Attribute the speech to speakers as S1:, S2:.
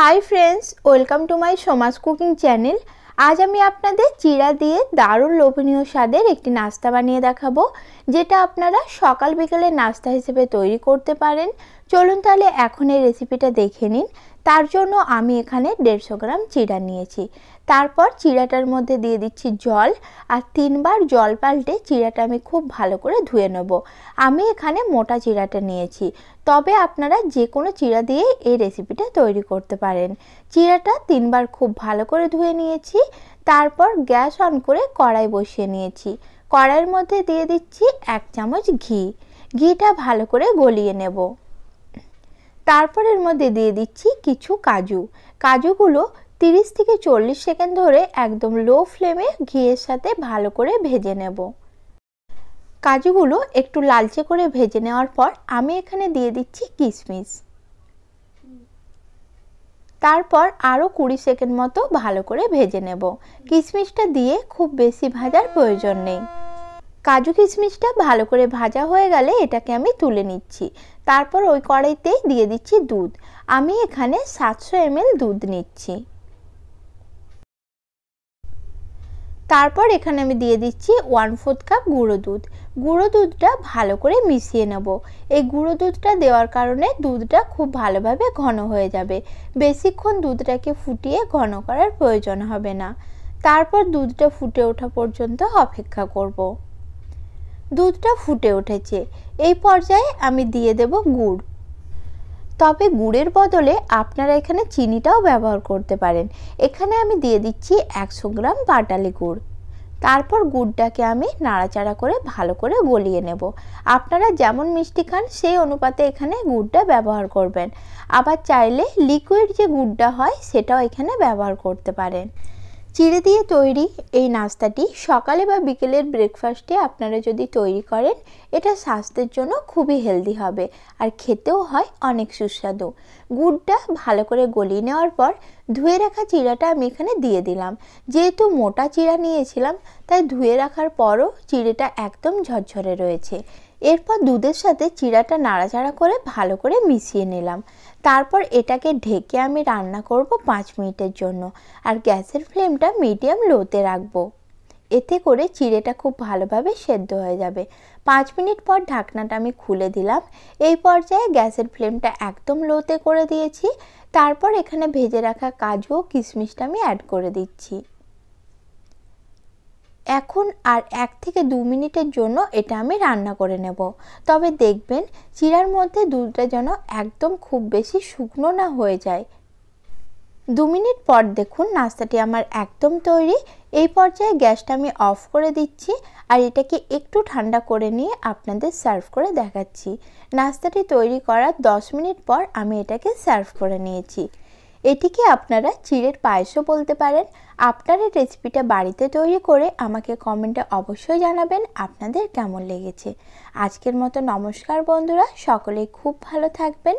S1: high friends welcome to my সমাজ cooking channel আজ আমি আপনাদের চিড়া দিয়ে দারুণ লোভনীয় স্বাদের একটি নাস্তা বানিয়ে দেখাবো যেটা আপনারা সকাল বিকেলের নাস্তা হিসেবে তৈরি করতে পারেন চলুন তাহলে এখন এই রেসিপিটা দেখে নিন তার জন্য আমি এখানে দেড়শো গ্রাম চিড়া নিয়েছি তারপর চিড়াটার মধ্যে দিয়ে দিচ্ছি জল আর তিনবার জল পাল্টে চিড়াটা আমি খুব ভালো করে ধুয়ে নেব আমি এখানে মোটা চিড়াটা নিয়েছি তবে আপনারা যে কোনো চিড়া দিয়ে এই রেসিপিটা তৈরি করতে পারেন চিড়াটা তিনবার খুব ভালো করে ধুয়ে নিয়েছি তারপর গ্যাস অন করে কড়াই বসিয়ে নিয়েছি কড়াইয়ের মধ্যে দিয়ে দিচ্ছি এক চামচ ঘি ঘিটা ভালো করে গলিয়ে নেব তারপর এর মধ্যে দিয়ে দিচ্ছি কিছু কাজু কাজুগুলো 30 থেকে চল্লিশ সেকেন্ড ধরে একদম লো ফ্লেমে ঘিয়ের সাথে ভালো করে ভেজে নেব কাজুগুলো একটু লালচে করে ভেজে নেওয়ার পর আমি এখানে দিয়ে দিচ্ছি কিশমিশ তারপর আরও কুড়ি সেকেন্ড মতো ভালো করে ভেজে নেব কিশমিশটা দিয়ে খুব বেশি ভাজার প্রয়োজন নেই কাজু কিশমিশটা ভালো করে ভাজা হয়ে গেলে এটাকে আমি তুলে নিচ্ছি তারপর ওই কড়াইতেই দিয়ে দিচ্ছি দুধ আমি এখানে সাতশো এমএল দুধ নিচ্ছি তারপর এখানে আমি দিয়ে দিচ্ছি ওয়ান ফোর্থ কাপ গুঁড়ো দুধ গুঁড়ো দুধটা ভালো করে মিশিয়ে নেব এই গুঁড়ো দুধটা দেওয়ার কারণে দুধটা খুব ভালোভাবে ঘন হয়ে যাবে বেশিক্ষণ দুধটাকে ফুটিয়ে ঘন করার প্রয়োজন হবে না তারপর দুধটা ফুটে ওঠা পর্যন্ত অপেক্ষা করব দুধটা ফুটে উঠেছে এই পর্যায়ে আমি দিয়ে দেব গুড় তবে গুড়ের বদলে আপনারা এখানে চিনিটাও ব্যবহার করতে পারেন এখানে আমি দিয়ে দিচ্ছি একশো গ্রাম বাটালি গুড় তারপর গুড়টাকে আমি নাড়াচাড়া করে ভালো করে গলিয়ে নেব আপনারা যেমন মিষ্টি খান সেই অনুপাতে এখানে গুড়টা ব্যবহার করবেন আবার চাইলে লিকুইড যে গুড়টা হয় সেটাও এখানে ব্যবহার করতে পারেন চিড়ে দিয়ে তৈরি এই নাস্তাটি সকালে বা বিকেলের ব্রেকফাস্টে আপনারা যদি তৈরি করেন এটা স্বাস্থ্যের জন্য খুবই হেলদি হবে আর খেতেও হয় অনেক সুস্বাদু গুড়টা ভালো করে গলিয়ে নেওয়ার পর ধুয়ে রাখা চিড়াটা আমি এখানে দিয়ে দিলাম যেহেতু মোটা চিড়া নিয়েছিলাম তাই ধুয়ে রাখার পরও চিড়েটা একদম ঝরঝরে রয়েছে এরপর দুধের সাথে চিড়াটা নাড়াচাড়া করে ভালো করে মিশিয়ে নিলাম তারপর এটাকে ঢেকে আমি রান্না করব পাঁচ মিনিটের জন্য আর গ্যাসের ফ্লেমটা মিডিয়াম লোতে রাখবো এতে করে চিড়েটা খুব ভালোভাবে সেদ্ধ হয়ে যাবে পাঁচ মিনিট পর ঢাকনাটা আমি খুলে দিলাম এই পর্যায়ে গ্যাসের ফ্লেমটা একদম লোতে করে দিয়েছি তারপর এখানে ভেজে রাখা কাজু ও কিশমিশটা আমি অ্যাড করে দিচ্ছি এখন আর এক থেকে দু মিনিটের জন্য এটা আমি রান্না করে নেব তবে দেখবেন চিরার মধ্যে দুধটা যেন একদম খুব বেশি শুকনো না হয়ে যায় দু মিনিট পর দেখুন নাস্তাটি আমার একদম তৈরি এই পর্যায়ে গ্যাসটা আমি অফ করে দিচ্ছি আর এটাকে একটু ঠান্ডা করে নিয়ে আপনাদের সার্ভ করে দেখাচ্ছি নাস্তাটি তৈরি করার 10 মিনিট পর আমি এটাকে সার্ভ করে নিয়েছি এটিকে আপনারা চিড়ের পায়েসও বলতে পারেন আপনারা রেসিপিটা বাড়িতে তৈরি করে আমাকে কমেন্টে অবশ্যই জানাবেন আপনাদের কেমন লেগেছে আজকের মতো নমস্কার বন্ধুরা সকলেই খুব ভালো থাকবেন